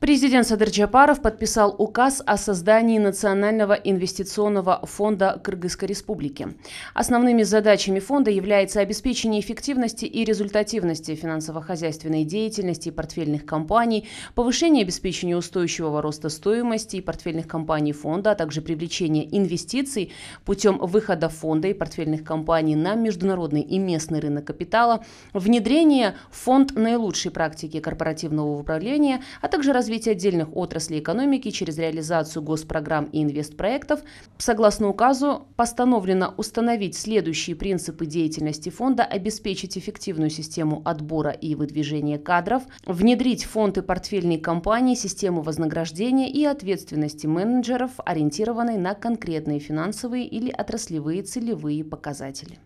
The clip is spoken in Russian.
Президент Садыр Джапаров подписал указ о создании Национального инвестиционного фонда Кыргызской республики. Основными задачами фонда является обеспечение эффективности и результативности финансово-хозяйственной деятельности портфельных компаний, повышение обеспечения устойчивого роста стоимости и портфельных компаний фонда, а также привлечение инвестиций путем выхода фонда и портфельных компаний на международный и местный рынок капитала, внедрение фонд наилучшей практики корпоративного управления, а также развитие развитие отдельных отраслей экономики через реализацию госпрограмм и инвестпроектов, согласно указу, постановлено установить следующие принципы деятельности фонда, обеспечить эффективную систему отбора и выдвижения кадров, внедрить фонды фонд портфельные компании систему вознаграждения и ответственности менеджеров, ориентированной на конкретные финансовые или отраслевые целевые показатели.